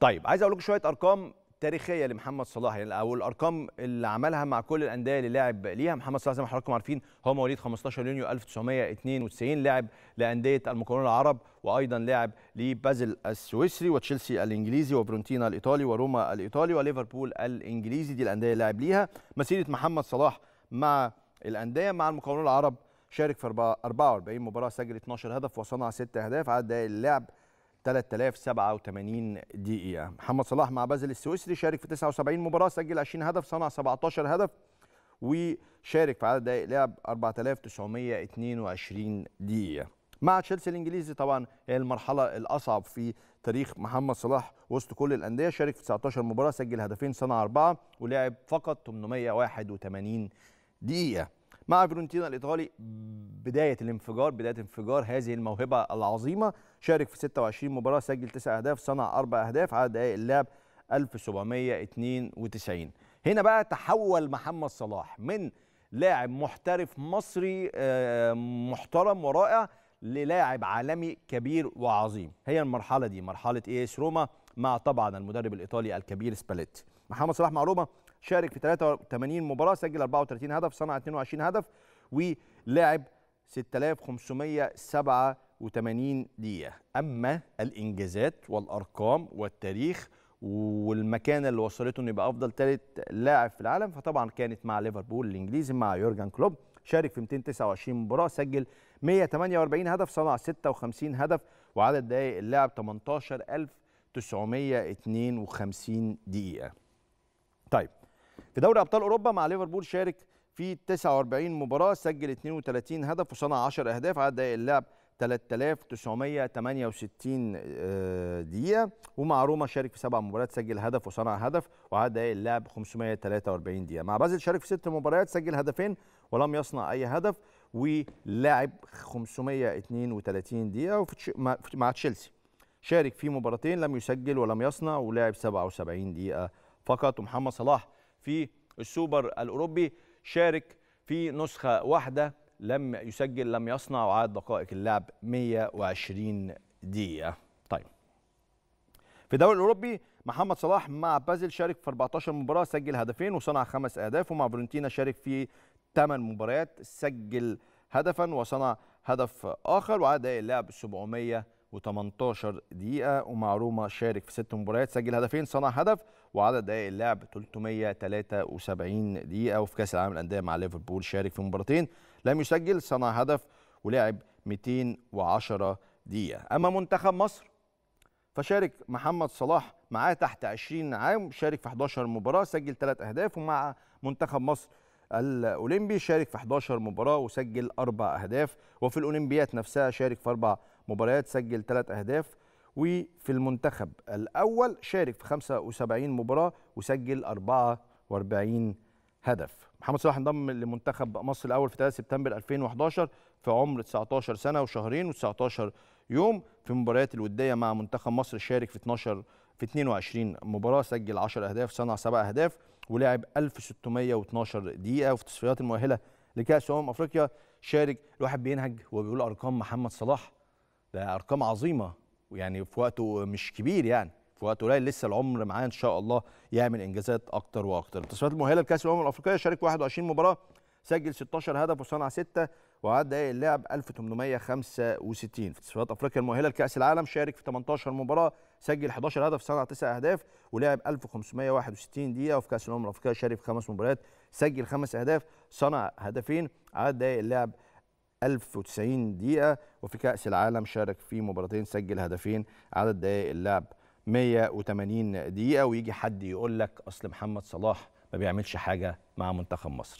طيب عايز اقول لكم شويه ارقام تاريخيه لمحمد صلاح يعني او الارقام اللي عملها مع كل الانديه اللي لعب ليها محمد صلاح زي ما حضراتكم عارفين هو مواليد 15 يونيو 1992 لاعب لانديه المقاولون العرب وايضا لاعب لبازل السويسري وتشيلسي الانجليزي وبرونتينا الايطالي وروما الايطالي وليفربول الانجليزي دي الانديه اللي لعب ليها مسيره محمد صلاح مع الانديه مع المقاولون العرب شارك في 44 مباراه سجل 12 هدف وصنع 6 اهداف عدى اللعب 3087 دقيقة محمد صلاح مع بازل السويسري شارك في 79 مباراة سجل 20 هدف صنع 17 هدف وشارك في عدد دقائق لعب 4922 دقيقة مع تشيلسي الانجليزي طبعا هي المرحلة الأصعب في تاريخ محمد صلاح وسط كل الأندية شارك في 19 مباراة سجل هدفين صنع أربعة ولعب فقط 881 دقيقة مع فيرونتينا الايطالي بدايه الانفجار بدايه انفجار هذه الموهبه العظيمه شارك في 26 مباراه سجل 9 اهداف صنع 4 اهداف عدد دقائق اللعب 1792 هنا بقى تحول محمد صلاح من لاعب محترف مصري آه، محترم ورائع للاعب عالمي كبير وعظيم هي المرحله دي مرحله ايس روما مع طبعا المدرب الايطالي الكبير سباليتي محمد صلاح مع روما شارك في 83 مباراه سجل 34 هدف صنع 22 هدف ولعب 6587 دقيقه اما الانجازات والارقام والتاريخ والمكانه اللي وصلته انه يبقى افضل ثالث لاعب في العالم فطبعا كانت مع ليفربول الانجليزي مع يورجن كلوب شارك في 229 مباراه سجل 148 هدف صنع 56 هدف وعدد دقائق اللعب 18952 دقيقه. طيب في دوري ابطال اوروبا مع ليفربول شارك في 49 مباراه سجل 32 هدف وصنع 10 اهداف على دقائق اللعب 3968 آه، دقيقه ومع روما شارك في سبع مباريات سجل هدف وصنع هدف وعدد دقائق اللعب 543 دقيقه مع بازل شارك في ست مباريات سجل هدفين ولم يصنع اي هدف ولعب 532 دقيقه مع تشيلسي شارك في مباراتين لم يسجل ولم يصنع ولعب 77 دقيقه فقط ومحمد صلاح في السوبر الأوروبي شارك في نسخة واحدة لم يسجل لم يصنع وعاد دقائق اللعب 120 دقيقة طيب في الدوري الأوروبي محمد صلاح مع بازل شارك في 14 مباراة سجل هدفين وصنع خمس أهداف ومع فالنتينا شارك في 8 مباريات سجل هدفا وصنع هدف آخر وعاد دقائق اللعب 700 و18 دقيقة ومعرومة شارك في ست مباريات سجل هدفين صنع هدف وعدد دقائق اللعب 373 دقيقة وفي كأس العالم للأندية مع ليفربول شارك في مباراتين لم يسجل صنع هدف ولعب 210 دقيقة أما منتخب مصر فشارك محمد صلاح معاه تحت 20 عام شارك في 11 مباراة سجل 3 أهداف ومع منتخب مصر الأولمبي شارك في 11 مباراة وسجل أربع أهداف وفي الأولمبيات نفسها شارك في أربع مباريات سجل ثلاث أهداف وفي المنتخب الأول شارك في 75 مباراة وسجل 44 هدف محمد صلاح انضم لمنتخب مصر الأول في 3 سبتمبر 2011 في عمر 19 سنة وشهرين و19 يوم في مباريات الودية مع منتخب مصر شارك في 12 في 22 مباراة سجل 10 أهداف صنع 7 أهداف ولعب 1612 دقيقة وفي التصفيات المؤهلة لكأس أمم أفريقيا شارك الواحد بينهج وبيقول أرقام محمد صلاح ده ارقام عظيمه يعني في وقته مش كبير يعني في وقت قليل لسه العمر معاه ان شاء الله يعمل انجازات اكتر واكتر التصفيات المؤهله لكاس الامم الافريقيه شارك 21 مباراه سجل 16 هدف وصنع 6 وعد دقائق اللعب 1865 في تصفيات افريقيا المؤهله لكاس العالم شارك في 18 مباراه سجل 11 هدف صنع 9 اهداف ولعب 1561 دقيقه وفي كاس الامم الافريقيه شارك في خمس مباريات سجل خمس اهداف صنع هدفين عد دقائق اللعب 1090 دقيقة وفي كأس العالم شارك في مباراتين سجل هدفين عدد دقائق اللعب 180 دقيقة ويجي حد يقول لك أصل محمد صلاح ما بيعملش حاجة مع منتخب مصر